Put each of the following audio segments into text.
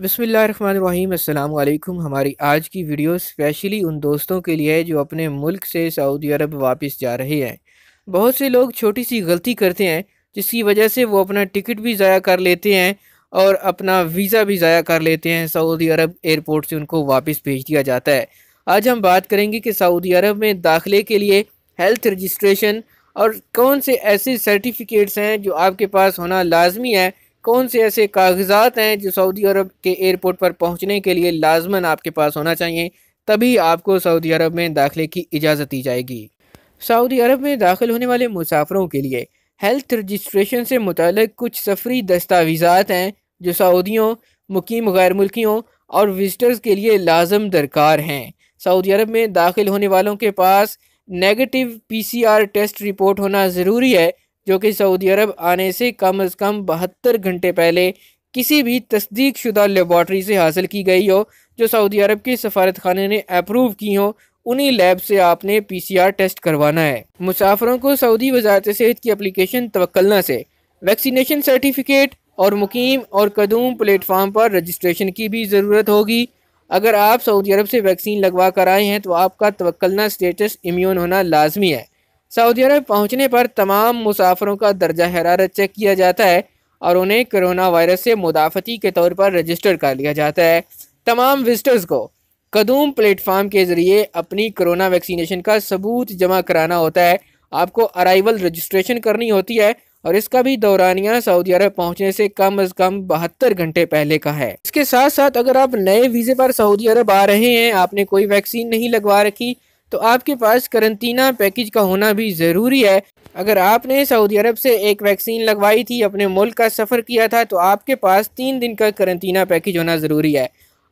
बसमीम् अल्लाम हमारी आज की वीडियो स्पेशली उन दोस्तों के लिए है जो अपने मुल्क से सऊदी अरब वापस जा रहे हैं बहुत से लोग छोटी सी गलती करते हैं जिसकी वजह से वो अपना टिकट भी ज़ाया कर लेते हैं और अपना वीज़ा भी ज़ाया कर लेते हैं सऊदी अरब एयरपोर्ट से उनको वापस भेज दिया जाता है आज हम बात करेंगे कि सऊदी अरब में दाखिले के लिए हेल्थ रजिस्ट्रेशन और कौन से ऐसे सर्टिफिकेट्स हैं जो आपके पास होना लाजमी है कौन से ऐसे कागजात हैं जो सऊदी अरब के एयरपोर्ट पर पहुंचने के लिए लाजमन आपके पास होना चाहिए तभी आपको सऊदी अरब में दाखिले की इजाज़त दी जाएगी सऊदी अरब में दाखिल होने वाले मुसाफरों के लिए हेल्थ रजिस्ट्रेशन से मुतल कुछ सफरी दस्तावीज़ात हैं जो सऊदियों मुकीम गैर मुल्कियों और विजिटर्स के लिए लाजम दरकार हैं सऊदी अरब में दाखिल होने वालों के पास नेगेटिव पीसीआर टेस्ट रिपोर्ट होना ज़रूरी है जो कि सऊदी अरब आने से कम अज़ कम बहत्तर घंटे पहले किसी भी तस्दीक शुदा लेबॉर्ट्री से हासिल की गई हो जो सऊदी अरब के सफारत खाने ने अप्रूव की हो उन्हीं लैब से आपने पी सी आर टेस्ट करवाना है मुसाफरों को सऊदी वजारत सेहत की अप्लीकेशन तवक्लना से वैक्सीनेशन सर्टिफिकेट और मुकीम और कदूम प्लेटफार्म पर रजिस्ट्रेशन की भी ज़रूरत होगी अगर आप सऊदी अरब से वैक्सीन लगवा कर आए हैं तो आपका तवक्लना स्टेटस इम्यून होना लाजमी है सऊदी अरब पहुंचने पर तमाम मुसाफरों का दर्जा हरारत चेक किया जाता है और उन्हें कोरोना वायरस से मुदाफती के तौर पर रजिस्टर कर लिया जाता है तमाम विजिटर्स को कदूम प्लेटफार्म के ज़रिए अपनी कोरोना वैक्सीनेशन का सबूत जमा कराना होता है आपको अराइवल रजिस्ट्रेशन करनी होती है और इसका भी दौरानिया सऊदी अरब पहुंचने से कम अज कम बहत्तर घंटे पहले का है इसके साथ साथ अगर आप नए वीज़े पर सऊदी अरब आ रहे हैं आपने कोई वैक्सीन नहीं लगवा रखी तो आपके पास करंतना पैकेज का होना भी ज़रूरी है अगर आपने सऊदी अरब से एक वैक्सीन लगवाई थी अपने मुल्क का सफ़र किया था तो आपके पास तीन दिन का करंतना पैकेज होना ज़रूरी है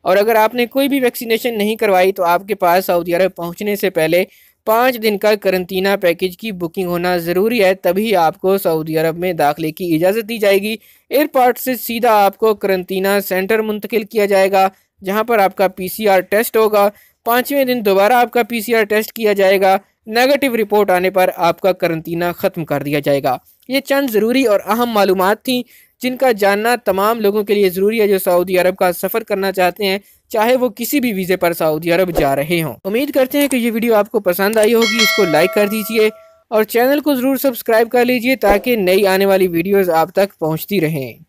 और अगर आपने कोई भी वैक्सीनेशन नहीं करवाई तो आपके पास सऊदी अरब पहुँचने से पहले पाँच दिन का करंतना पैकेज की बुकिंग होना ज़रूरी है तभी आपको सऊदी अरब में दाखिले की इजाज़त दी जाएगी एयरपोर्ट से सीधा आपको करंतना सेंटर मुंतकिल किया जाएगा जहाँ पर आपका पीसीआर टेस्ट होगा पाँचवें दिन दोबारा आपका पीसीआर टेस्ट किया जाएगा नेगेटिव रिपोर्ट आने पर आपका करंतना ख़त्म कर दिया जाएगा ये चंद ज़रूरी और अहम मालूम थी जिनका जानना तमाम लोगों के लिए ज़रूरी है जो सऊदी अरब का सफ़र करना चाहते हैं चाहे वो किसी भी वीज़े पर सऊदी अरब जा रहे हों उम्मीद करते हैं कि ये वीडियो आपको पसंद आई होगी इसको लाइक कर दीजिए और चैनल को ज़रूर सब्सक्राइब कर लीजिए ताकि नई आने वाली वीडियोज़ आप तक पहुँचती रहें